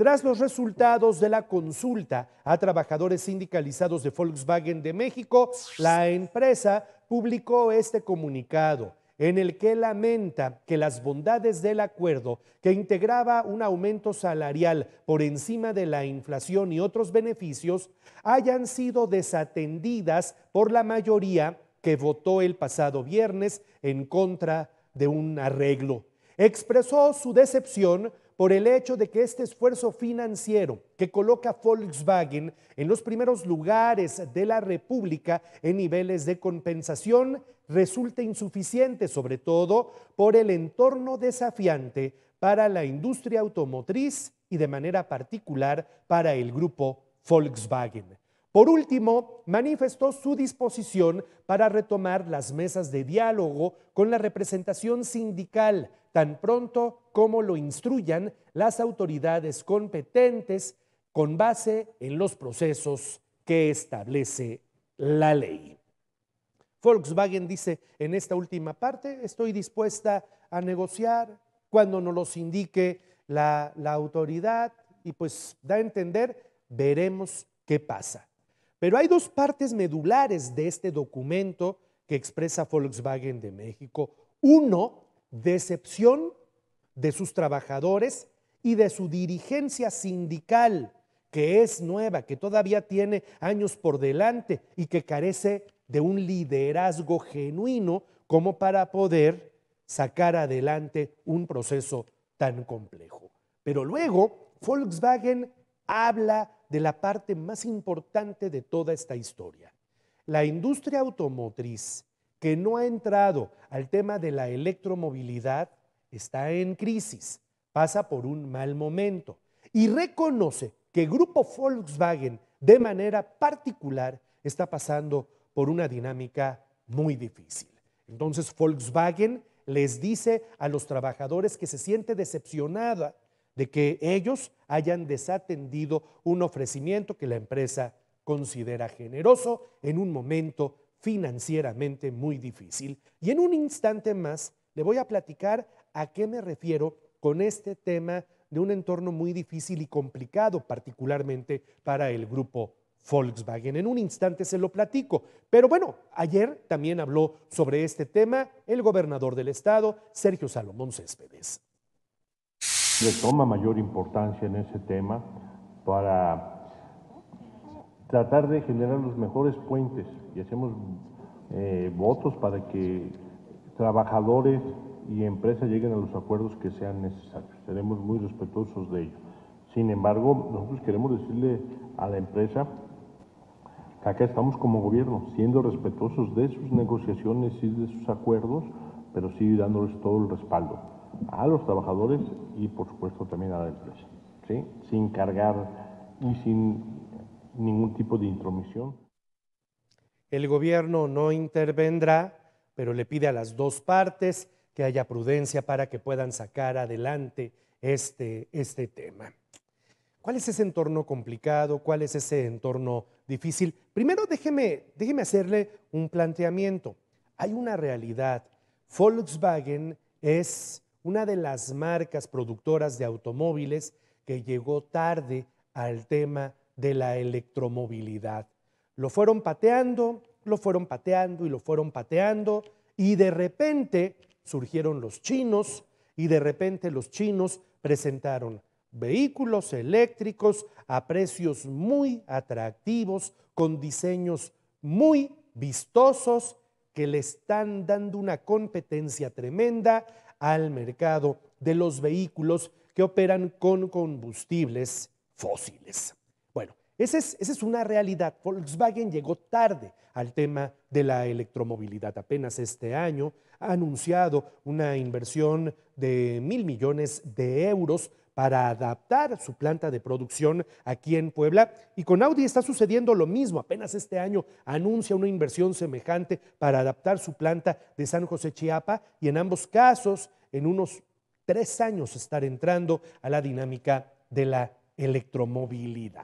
tras los resultados de la consulta a trabajadores sindicalizados de Volkswagen de México, la empresa publicó este comunicado en el que lamenta que las bondades del acuerdo, que integraba un aumento salarial por encima de la inflación y otros beneficios, hayan sido desatendidas por la mayoría que votó el pasado viernes en contra de un arreglo. Expresó su decepción por el hecho de que este esfuerzo financiero que coloca Volkswagen en los primeros lugares de la República en niveles de compensación resulta insuficiente, sobre todo por el entorno desafiante para la industria automotriz y de manera particular para el grupo Volkswagen. Por último, manifestó su disposición para retomar las mesas de diálogo con la representación sindical tan pronto como lo instruyan las autoridades competentes con base en los procesos que establece la ley. Volkswagen dice en esta última parte, estoy dispuesta a negociar cuando nos los indique la, la autoridad y pues da a entender, veremos qué pasa. Pero hay dos partes medulares de este documento que expresa Volkswagen de México. Uno, decepción de sus trabajadores y de su dirigencia sindical, que es nueva, que todavía tiene años por delante y que carece de un liderazgo genuino como para poder sacar adelante un proceso tan complejo. Pero luego, Volkswagen habla de la parte más importante de toda esta historia. La industria automotriz que no ha entrado al tema de la electromovilidad está en crisis, pasa por un mal momento y reconoce que el Grupo Volkswagen de manera particular está pasando por una dinámica muy difícil. Entonces Volkswagen les dice a los trabajadores que se siente decepcionada de que ellos hayan desatendido un ofrecimiento que la empresa considera generoso en un momento financieramente muy difícil. Y en un instante más le voy a platicar a qué me refiero con este tema de un entorno muy difícil y complicado, particularmente para el grupo Volkswagen. En un instante se lo platico. Pero bueno, ayer también habló sobre este tema el gobernador del estado, Sergio Salomón Céspedes le toma mayor importancia en ese tema para tratar de generar los mejores puentes y hacemos eh, votos para que trabajadores y empresas lleguen a los acuerdos que sean necesarios. Seremos muy respetuosos de ello. Sin embargo, nosotros queremos decirle a la empresa que acá estamos como gobierno, siendo respetuosos de sus negociaciones y de sus acuerdos, pero sí dándoles todo el respaldo a los trabajadores y por supuesto también a la empresa, sin cargar y sin ningún tipo de intromisión. El gobierno no intervendrá, pero le pide a las dos partes que haya prudencia para que puedan sacar adelante este, este tema. ¿Cuál es ese entorno complicado? ¿Cuál es ese entorno difícil? Primero déjeme, déjeme hacerle un planteamiento. Hay una realidad. Volkswagen es una de las marcas productoras de automóviles que llegó tarde al tema de la electromovilidad. Lo fueron pateando, lo fueron pateando y lo fueron pateando y de repente surgieron los chinos y de repente los chinos presentaron vehículos eléctricos a precios muy atractivos, con diseños muy vistosos que le están dando una competencia tremenda al mercado de los vehículos que operan con combustibles fósiles. Bueno, esa es, una realidad. Volkswagen llegó tarde al tema de la electromovilidad. Apenas este año ha anunciado una inversión de mil millones de euros para adaptar su planta de producción aquí en Puebla. Y con Audi está sucediendo lo mismo. Apenas este año anuncia una inversión semejante para adaptar su planta de San José Chiapa y en ambos casos, en unos tres años, estar entrando a la dinámica de la electromovilidad.